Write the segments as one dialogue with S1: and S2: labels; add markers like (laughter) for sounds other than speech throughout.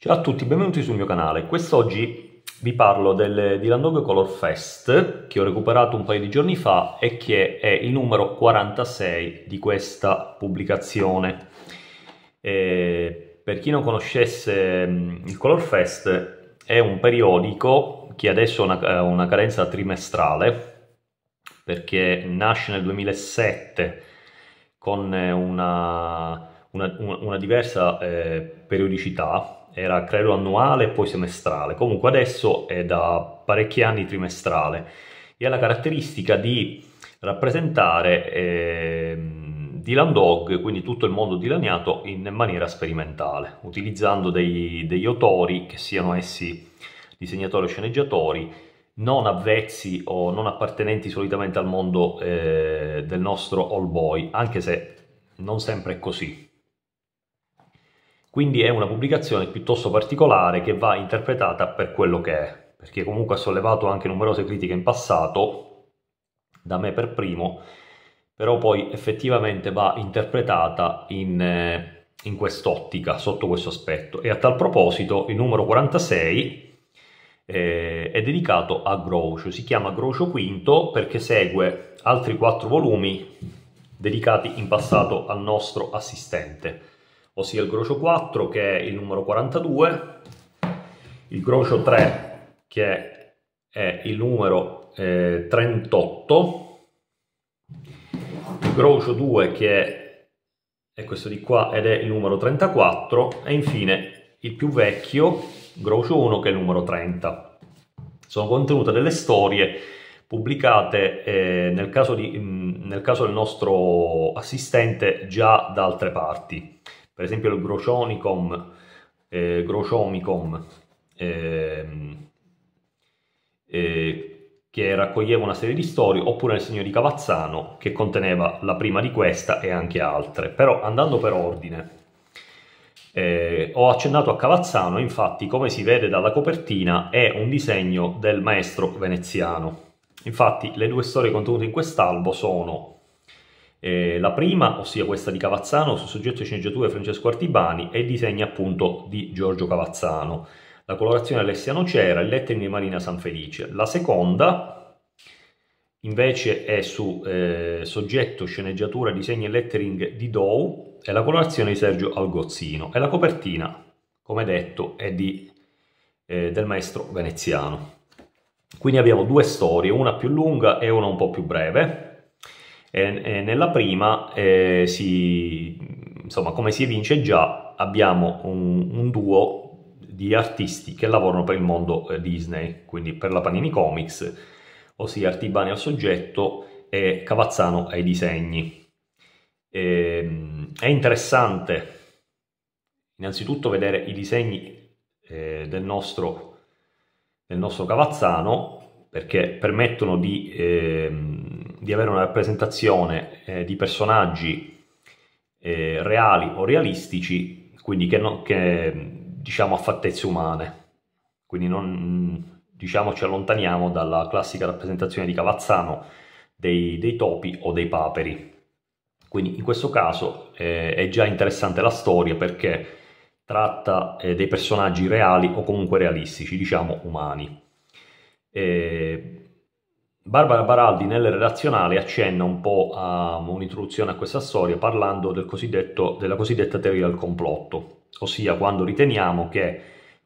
S1: Ciao a tutti, benvenuti sul mio canale. Quest'oggi vi parlo del Dilandog Color Fest che ho recuperato un paio di giorni fa e che è il numero 46 di questa pubblicazione. E per chi non conoscesse mm, il Color Fest è un periodico che adesso ha una, eh, una cadenza trimestrale perché nasce nel 2007 con eh, una, una, una diversa eh, periodicità era credo annuale e poi semestrale, comunque adesso è da parecchi anni trimestrale e ha la caratteristica di rappresentare eh, Dylan Dog, quindi tutto il mondo dilaniato, in maniera sperimentale, utilizzando dei, degli autori, che siano essi disegnatori o sceneggiatori, non avvezzi o non appartenenti solitamente al mondo eh, del nostro all boy, anche se non sempre è così, quindi è una pubblicazione piuttosto particolare che va interpretata per quello che è, perché comunque ha sollevato anche numerose critiche in passato, da me per primo, però poi effettivamente va interpretata in, eh, in quest'ottica, sotto questo aspetto. E a tal proposito il numero 46 eh, è dedicato a Groucho, si chiama Groucho V perché segue altri quattro volumi dedicati in passato al nostro assistente ossia il grocio 4 che è il numero 42, il grocio 3 che è il numero eh, 38, il grocio 2 che è, è questo di qua ed è il numero 34 e infine il più vecchio, grocio 1 che è il numero 30. Sono contenute delle storie pubblicate eh, nel, caso di, mm, nel caso del nostro assistente già da altre parti per esempio il Groshonicom, eh, Groshomicom, ehm, eh, che raccoglieva una serie di storie, oppure il Signore di Cavazzano, che conteneva la prima di questa e anche altre. Però andando per ordine, eh, ho accennato a Cavazzano, infatti come si vede dalla copertina è un disegno del maestro veneziano. Infatti le due storie contenute in quest'albo sono eh, la prima, ossia questa di Cavazzano, su soggetto e sceneggiatura Francesco Artibani e disegni appunto di Giorgio Cavazzano. La colorazione Alessia Nocera e lettering di Marina Sanfelice. La seconda invece è su eh, soggetto, sceneggiatura, disegni e lettering di Dou e la colorazione di Sergio Algozzino. E la copertina, come detto, è di, eh, del maestro veneziano. Quindi abbiamo due storie, una più lunga e una un po' più breve e, e nella prima, eh, si, insomma, come si evince già, abbiamo un, un, duo di artisti che lavorano per il mondo eh, Disney, quindi per la Panini Comics, ossia Artibani al soggetto e Cavazzano ai disegni. E, ehm, è interessante innanzitutto vedere i disegni eh, del, nostro, del, nostro, Cavazzano perché permettono di eh, di avere una rappresentazione eh, di personaggi eh, reali o realistici, quindi che, non, che, diciamo a fattezze umane. Quindi non, diciamo, ci allontaniamo dalla classica rappresentazione di Cavazzano dei, dei topi o dei paperi. Quindi in questo caso eh, è già interessante la storia perché tratta eh, dei personaggi reali o comunque realistici, diciamo umani. Eh, Barbara Baraldi nel relazionale accenna un po' a un'introduzione a questa storia parlando del della cosiddetta teoria del complotto, ossia quando riteniamo che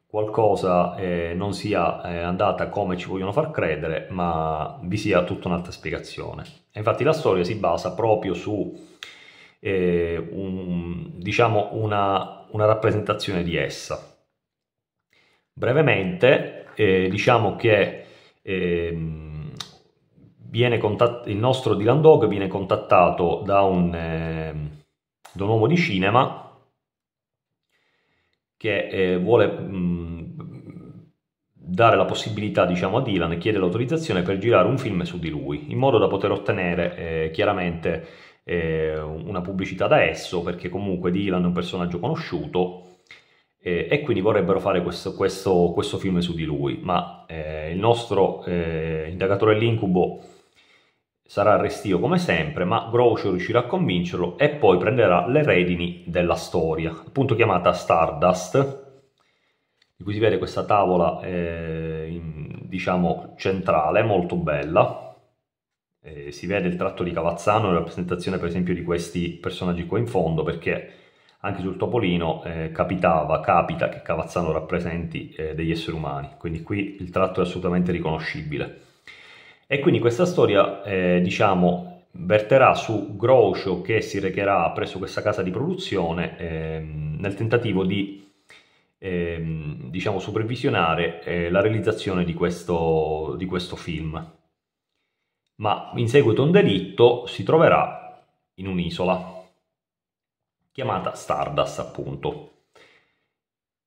S1: qualcosa eh, non sia eh, andata come ci vogliono far credere, ma vi sia tutta un'altra spiegazione. E infatti la storia si basa proprio su eh, un, diciamo una, una rappresentazione di essa. Brevemente, eh, diciamo che ehm, contatt- il nostro Dylan Dog viene contattato da un, eh, da un uomo di cinema che eh, vuole mh, dare la possibilità diciamo, a Dylan e chiede l'autorizzazione per girare un film su di lui, in modo da poter ottenere eh, chiaramente eh, una pubblicità da esso, perché comunque Dylan è un personaggio conosciuto eh, e quindi vorrebbero fare questo, questo, questo, film su di lui, ma eh, il nostro eh, indagatore dell'incubo sarà restio come sempre, ma Groucho riuscirà a convincerlo e poi prenderà le redini della storia, appunto chiamata Stardust, di cui si vede questa tavola eh, in, diciamo centrale, molto bella. Eh, si vede il tratto di Cavazzano nella rappresentazione per esempio di questi personaggi qua in fondo perché anche sul Topolino eh, capitava, capita che Cavazzano rappresenti eh, degli esseri umani, quindi qui il tratto è assolutamente riconoscibile. E quindi questa storia, eh, diciamo, verterà su Groucho che si recherà presso questa casa di produzione ehm, nel tentativo di, ehm, diciamo, supervisionare eh, la realizzazione di questo, di questo film. Ma in seguito a un delitto si troverà in un'isola chiamata Stardust appunto.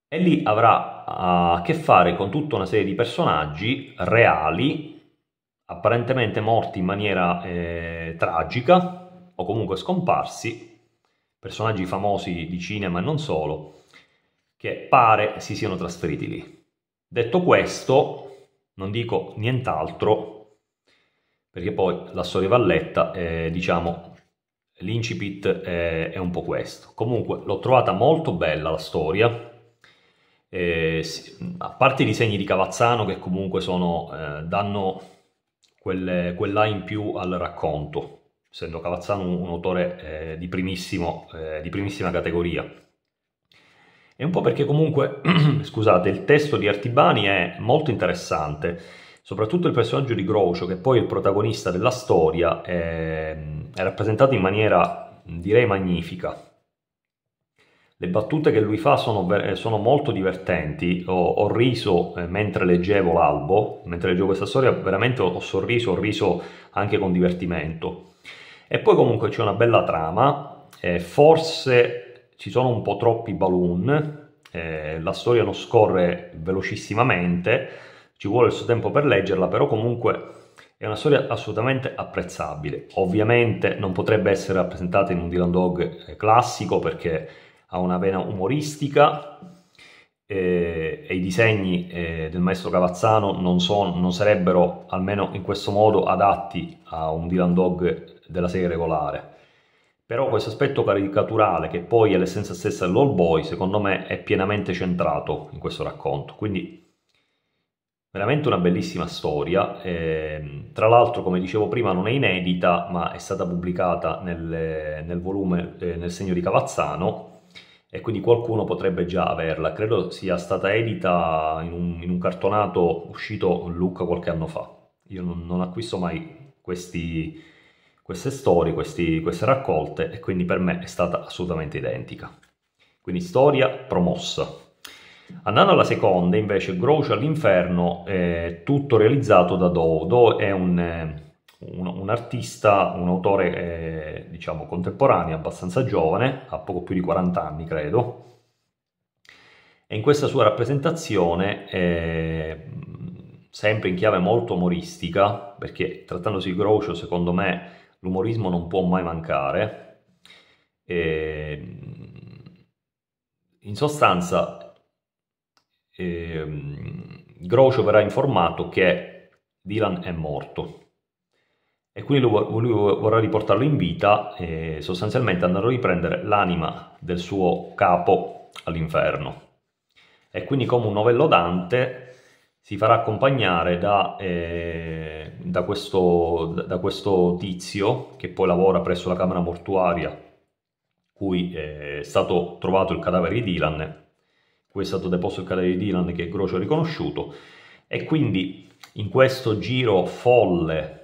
S1: E lì avrà a che fare con tutta una serie di personaggi reali apparentemente morti in maniera eh, tragica o comunque scomparsi, personaggi famosi di cinema e non solo, che pare si siano trasferiti lì. Detto questo, non dico nient'altro, perché poi la storia valletta, eh, diciamo, l'incipit è, eh, è, un po' questo. Comunque l'ho trovata molto bella la storia, eh, a parte i disegni di Cavazzano che comunque sono, eh, danno quelle, quella in più al racconto, essendo Cavazzano un, autore eh, di, eh, di, primissima categoria. E un po' perché comunque, (clears throat) scusate, il testo di Artibani è molto interessante, soprattutto il personaggio di Grocio, che poi è il protagonista della storia, è, ehm, è rappresentato in maniera, direi, magnifica. Le battute che lui fa sono, eh, sono molto divertenti, ho, ho riso eh, mentre leggevo l'albo, mentre leggevo questa storia veramente ho, ho sorriso, ho riso anche con divertimento. E poi comunque c'è una bella trama, eh, forse ci sono un po' troppi balloon, eh, la storia non scorre velocissimamente, ci vuole il suo tempo per leggerla, però comunque è una storia assolutamente apprezzabile. Ovviamente non potrebbe essere rappresentata in un Dylan Dog eh, classico perché ha una vena umoristica eh, e i disegni eh, del maestro Cavazzano non, son, non, sarebbero, almeno in questo modo, adatti a un Dylan Dog della serie regolare. Però questo aspetto caricaturale, che poi è l'essenza stessa dell'All Boy, secondo me è pienamente centrato in questo racconto. Quindi veramente una bellissima storia. Eh, tra l'altro, come dicevo prima, non è inedita, ma è stata pubblicata nel, nel volume eh, Nel segno di Cavazzano e quindi qualcuno potrebbe già averla. Credo sia stata edita in un, in un cartonato uscito Lucca qualche anno fa. Io non, non acquisto mai questi, queste storie, questi, queste raccolte e quindi per me è stata assolutamente identica. Quindi storia promossa. Andando alla seconda invece, Grouch all'inferno è eh, tutto realizzato da Do. Do è un eh, un, un, artista, un autore eh, diciamo contemporaneo, abbastanza giovane, ha poco più di 40 anni credo, e in questa sua rappresentazione, eh, sempre in chiave molto umoristica, perché trattandosi di Groucho secondo me l'umorismo non può mai mancare, eh, in sostanza eh, Groucho verrà informato che Dylan è morto e quindi lui vorrà riportarlo in vita e sostanzialmente andrà a riprendere l'anima del suo capo all'inferno. E quindi come un novello Dante si farà accompagnare da, eh, da, questo, da questo, tizio che poi lavora presso la camera mortuaria cui eh, è stato trovato il cadavere di Dylan, cui è stato deposto il cadavere di Dylan che Grocio ha riconosciuto e quindi in questo giro folle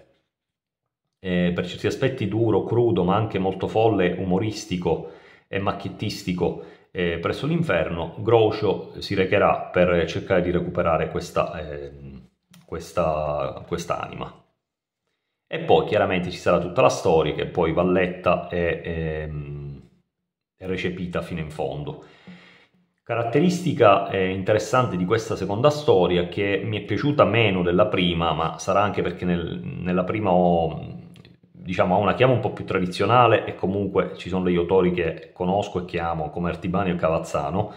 S1: eh, per certi aspetti duro, crudo, ma anche molto folle, umoristico e macchiettistico eh, presso l'inferno, Grocio si recherà per cercare di recuperare questa, eh, questa, anima. E poi chiaramente ci sarà tutta la storia che poi va letta e, e, ehm, recepita fino in fondo. Caratteristica eh, interessante di questa seconda storia che mi è piaciuta meno della prima, ma sarà anche perché nel, nella prima ho diciamo, ha una chiave un po' più tradizionale e comunque ci sono degli autori che conosco e chiamo come Artibani e Cavazzano.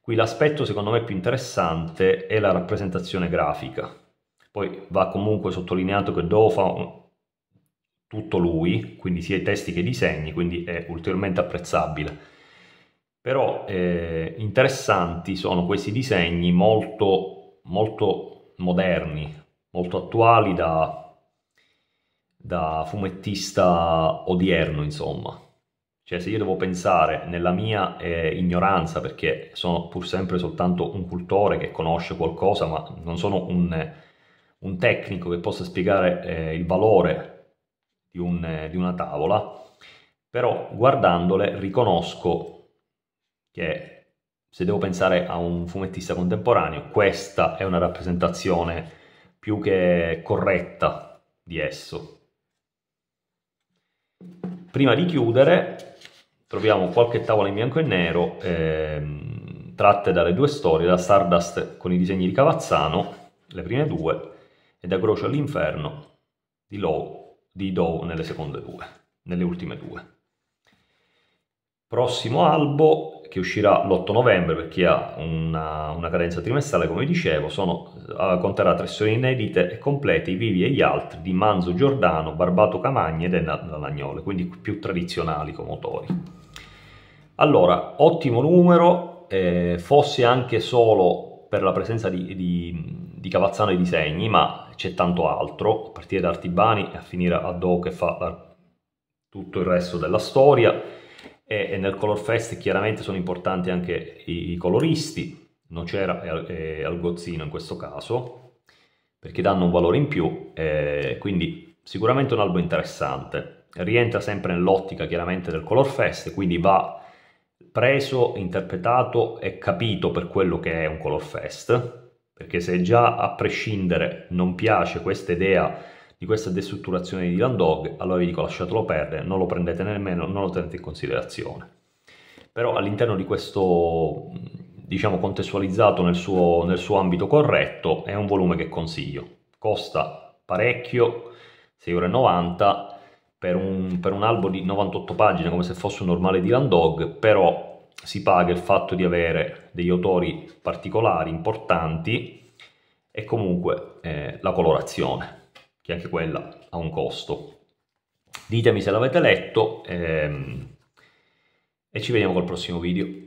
S1: Qui l'aspetto secondo me più interessante è la rappresentazione grafica. Poi va comunque sottolineato che Doe fa tutto lui, quindi sia i testi che i disegni, quindi è ulteriormente apprezzabile. Però eh, interessanti sono questi disegni molto, molto moderni, molto attuali da da fumettista odierno, insomma. Cioè, se io devo pensare nella mia eh, ignoranza, perché sono pur sempre soltanto un cultore che conosce qualcosa, ma non sono un, un tecnico che possa spiegare eh, il valore di, un, eh, di, una tavola, però guardandole riconosco che se devo pensare a un fumettista contemporaneo, questa è una rappresentazione più che corretta di esso prima di chiudere troviamo qualche tavola in bianco e nero ehm, tratte dalle due storie, da Stardust con i disegni di Cavazzano, le prime due, e da Croce all'Inferno di, Low, di Dow nelle seconde due, nelle ultime due. Prossimo albo che uscirà l'8 novembre per chi ha una, una cadenza trimestrale, come dicevo, sono, eh, conterrà tre storie inedite e complete, I vivi e gli altri, di Manzo Giordano, Barbato Camagni ed Enna Lagnole, quindi più tradizionali come autori. Allora, ottimo numero, eh, fosse anche solo per la presenza di, di, di Cavazzano ai disegni, ma c'è tanto altro, a partire da Artibani e a finire a Do che fa tutto il resto della storia, e, nel Color Fest chiaramente sono importanti anche i, coloristi, Nocera e, Algozzino in questo caso, perché danno un valore in più, eh, quindi sicuramente un albo interessante. Rientra sempre nell'ottica chiaramente del Color Fest, quindi va preso, interpretato e capito per quello che è un Color Fest, perché se già a prescindere non piace questa idea di questa destrutturazione di Landog, allora vi dico lasciatelo perdere, non lo prendete nemmeno, non lo tenete in considerazione. Però all'interno di questo, diciamo contestualizzato nel suo, nel suo ambito corretto, è un volume che consiglio. Costa parecchio, 6,90 euro, per un, per un, albo di 98 pagine, come se fosse un normale Dylan Dog, però si paga il fatto di avere degli autori particolari, importanti, e comunque eh, la colorazione che anche quella ha un costo. Ditemi se l'avete letto ehm, e ci vediamo col prossimo video.